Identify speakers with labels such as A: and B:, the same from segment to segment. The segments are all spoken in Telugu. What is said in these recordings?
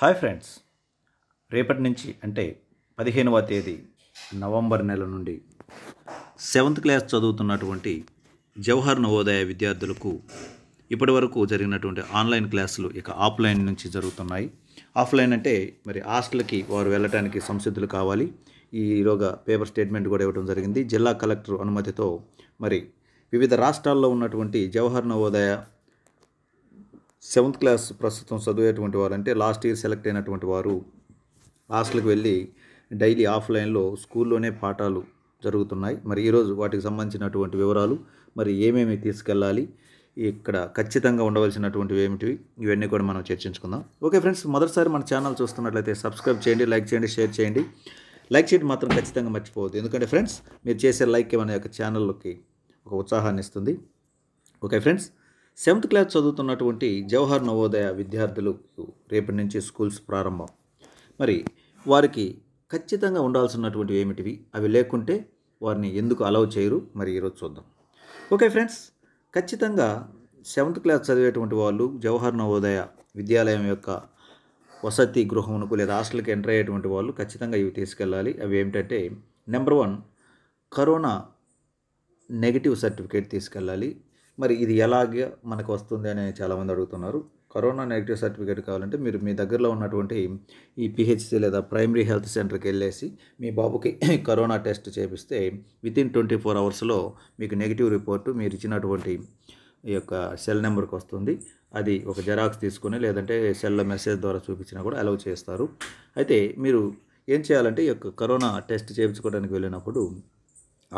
A: హాయ్ ఫ్రెండ్స్ రేపటి నుంచి అంటే పదిహేనవ తేదీ నవంబర్ నెల నుండి సెవెంత్ క్లాస్ చదువుతున్నటువంటి జవహర్ నవోదయ విద్యార్థులకు ఇప్పటి వరకు జరిగినటువంటి ఆన్లైన్ క్లాసులు ఇక ఆఫ్లైన్ నుంచి జరుగుతున్నాయి ఆఫ్లైన్ అంటే మరి హాస్టల్కి వారు వెళ్ళడానికి సంసిద్ధులు కావాలి ఈరోగా పేపర్ స్టేట్మెంట్ కూడా ఇవ్వడం జరిగింది జిల్లా కలెక్టర్ అనుమతితో మరి వివిధ రాష్ట్రాల్లో ఉన్నటువంటి జవహర్ నవోదయ సెవెంత్ క్లాస్ ప్రస్తుతం చదివేటువంటి వారు అంటే లాస్ట్ ఇయర్ సెలెక్ట్ అయినటువంటి వారు హాస్టల్కి వెళ్ళి డైలీ ఆఫ్లైన్లో స్కూల్లోనే పాఠాలు జరుగుతున్నాయి మరి ఈరోజు వాటికి సంబంధించినటువంటి వివరాలు మరి ఏమేమి తీసుకెళ్ళాలి ఇక్కడ ఖచ్చితంగా ఉండవలసినటువంటివి ఏమిటివి ఇవన్నీ కూడా మనం చర్చించుకుందాం ఓకే ఫ్రెండ్స్ మొదటిసారి మన ఛానల్ చూస్తున్నట్లయితే సబ్స్క్రైబ్ చేయండి లైక్ చేయండి షేర్ చేయండి లైక్ చేయడం మాత్రం ఖచ్చితంగా మర్చిపోవద్దు ఎందుకంటే ఫ్రెండ్స్ మీరు చేసే లైక్ మన యొక్క ఛానల్కి ఒక ఉత్సాహాన్ని ఇస్తుంది ఓకే ఫ్రెండ్స్ సెవెంత్ క్లాస్ చదువుతున్నటువంటి జవహర్ నవోదయ విద్యార్థులకు రేపటి నుంచి స్కూల్స్ ప్రారంభం మరి వారికి ఖచ్చితంగా ఉండాల్సినటువంటివి ఏమిటివి అవి లేకుంటే వారిని ఎందుకు అలౌ చేయరు మరి ఈరోజు చూద్దాం ఓకే ఫ్రెండ్స్ ఖచ్చితంగా సెవెంత్ క్లాస్ చదివేటువంటి వాళ్ళు జవహర్ నవోదయ విద్యాలయం యొక్క వసతి గృహమునకు లేదా హాస్టల్కి ఎంటర్ అయ్యేటువంటి వాళ్ళు ఖచ్చితంగా ఇవి తీసుకెళ్ళాలి అవి ఏమిటంటే number one corona negative certificate తీసుకెళ్ళాలి మరి ఇది ఎలాగ మనకు వస్తుంది అని చాలామంది అడుగుతున్నారు కరోనా నెగిటివ్ సర్టిఫికేట్ కావాలంటే మీరు మీ దగ్గరలో ఉన్నటువంటి ఈ పిహెచ్సి లేదా ప్రైమరీ హెల్త్ సెంటర్కి వెళ్ళేసి మీ బాబుకి కరోనా టెస్ట్ చేపిస్తే వితిన్ ట్వంటీ ఫోర్ అవర్స్లో మీకు నెగిటివ్ రిపోర్టు మీరు ఇచ్చినటువంటి ఈ యొక్క సెల్ నెంబర్కి వస్తుంది అది ఒక జెరాక్స్ తీసుకుని లేదంటే సెల్లో మెసేజ్ ద్వారా చూపించినా కూడా అలౌ చేస్తారు అయితే మీరు ఏం చేయాలంటే ఈ యొక్క కరోనా టెస్ట్ చేయించుకోవడానికి వెళ్ళినప్పుడు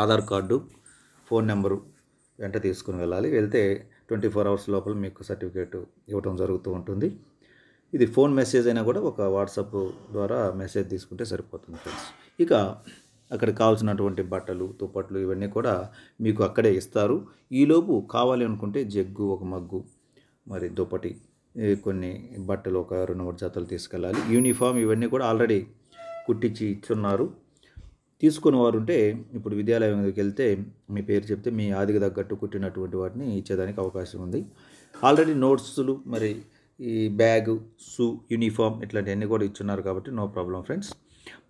A: ఆధార్ కార్డు ఫోన్ నెంబరు వెంట తీసుకుని వెళ్ళాలి వెళ్తే ట్వంటీ ఫోర్ అవర్స్ లోపల మీకు సర్టిఫికేట్ ఇవ్వడం జరుగుతూ ఉంటుంది ఇది ఫోన్ మెసేజ్ అయినా కూడా ఒక వాట్సాప్ ద్వారా మెసేజ్ తీసుకుంటే సరిపోతుంది ఫ్రెండ్స్ ఇక అక్కడ కావాల్సినటువంటి బట్టలు తుప్పట్లు ఇవన్నీ కూడా మీకు అక్కడే ఇస్తారు ఈలోపు కావాలి అనుకుంటే జగ్గు ఒక మగ్గు మరి దుప్పటి కొన్ని బట్టలు ఒక రెండు మూడు జతలు తీసుకెళ్ళాలి యూనిఫామ్ ఇవన్నీ కూడా ఆల్రెడీ కుట్టించి ఇచ్చున్నారు తీసుకున్న వారు ఉంటే ఇప్పుడు విద్యాలయంకి వెళ్తే మీ పేరు చెప్తే మీ ఆదికి తగ్గట్టు కుట్టినటువంటి వాటిని ఇచ్చేదానికి అవకాశం ఉంది ఆల్రెడీ నోట్స్లు మరి ఈ బ్యాగ్ షూ యూనిఫామ్ ఇట్లాంటివన్నీ కూడా ఇచ్చున్నారు కాబట్టి నో ప్రాబ్లం ఫ్రెండ్స్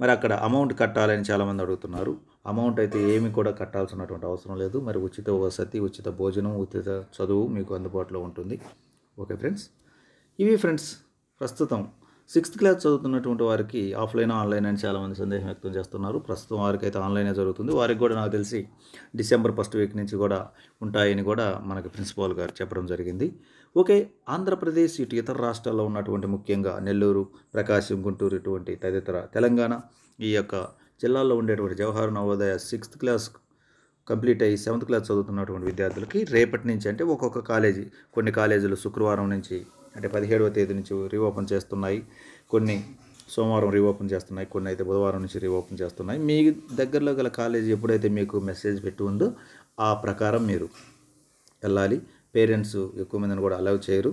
A: మరి అక్కడ అమౌంట్ కట్టాలని చాలామంది అడుగుతున్నారు అమౌంట్ అయితే ఏమి కూడా కట్టాల్సినటువంటి అవసరం లేదు మరి ఉచిత వసతి ఉచిత భోజనం ఉచిత చదువు మీకు అందుబాటులో ఉంటుంది ఓకే ఫ్రెండ్స్ ఇవి ఫ్రెండ్స్ ప్రస్తుతం సిక్స్త్ క్లాస్ చదువుతున్నటువంటి వారికి ఆఫ్లైన్ ఆన్లైన్ అని చాలామంది సందేహం వ్యక్తం చేస్తున్నారు ప్రస్తుతం వారికి అయితే ఆన్లైనే జరుగుతుంది వారికి కూడా నాకు తెలిసి డిసెంబర్ ఫస్ట్ వీక్ నుంచి కూడా ఉంటాయని కూడా మనకి ప్రిన్సిపాల్ గారు చెప్పడం జరిగింది ఓకే ఆంధ్రప్రదేశ్ ఇటు ఇతర రాష్ట్రాల్లో ఉన్నటువంటి ముఖ్యంగా నెల్లూరు ప్రకాశం గుంటూరు ఇటువంటి తదితర తెలంగాణ ఈ యొక్క జిల్లాల్లో ఉండేటువంటి Jawahar Navodaya sixth class complete అయ్యి సెవెంత్ క్లాస్ చదువుతున్నటువంటి విద్యార్థులకి రేపటి నుంచి అంటే ఒక్కొక్క కాలేజీ కొన్ని కాలేజీలు శుక్రవారం నుంచి అంటే పదిహేడవ తేదీ నుంచి రీఓపెన్ చేస్తున్నాయి కొన్ని సోమవారం రీఓపెన్ చేస్తున్నాయి కొన్ని అయితే బుధవారం నుంచి రీఓపెన్ చేస్తున్నాయి మీ దగ్గరలో గల కాలేజీ ఎప్పుడైతే మీకు మెసేజ్ పెట్టి ఉందో ఆ ప్రకారం మీరు వెళ్ళాలి పేరెంట్స్ ఎక్కువ మందిని కూడా అలౌ చేయరు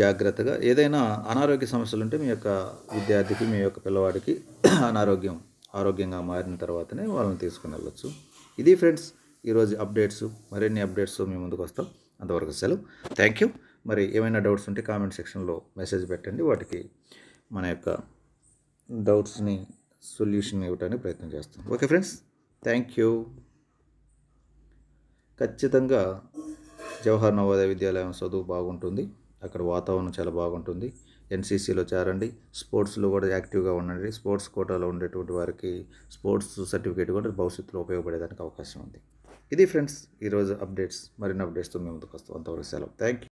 A: జాగ్రత్తగా ఏదైనా అనారోగ్య సమస్యలు ఉంటే మీ యొక్క విద్యార్థికి మీ యొక్క పిల్లవాడికి అనారోగ్యం ఆరోగ్యంగా మారిన తర్వాతనే వాళ్ళని తీసుకుని వెళ్ళొచ్చు ఇది ఫ్రెండ్స్ ఈరోజు అప్డేట్స్ మరిన్ని అప్డేట్స్ మీ ముందుకు వస్తాం అంతవరకు సెలవు థ్యాంక్ యూ మరి ఏమైనా డౌట్స్ ఉంటే కామెంట్ సెక్షన్లో మెసేజ్ పెట్టండి వాటికి మన యొక్క డౌట్స్ని సొల్యూషన్ ఇవ్వడానికి ప్రయత్నం చేస్తాం ఓకే ఫ్రెండ్స్ థ్యాంక్ యూ ఖచ్చితంగా జవహర్ నవోదయ విద్యాలయం చదువు బాగుంటుంది అక్కడ వాతావరణం చాలా బాగుంటుంది ఎన్సీసీలో చేరండి స్పోర్ట్స్లో కూడా యాక్టివ్గా ఉండండి స్పోర్ట్స్ కోటాలో ఉండేటువంటి వారికి స్పోర్ట్స్ సర్టిఫికేట్ కూడా భవిష్యత్తులో ఉపయోగపడేదానికి అవకాశం ఉంది ఇది ఫ్రెండ్స్ ఈరోజు అప్డేట్స్ మరిన్ని అప్డేట్స్తో మేము ముందుకు వస్తాం అంతవరకు సెలవు థ్యాంక్ యూ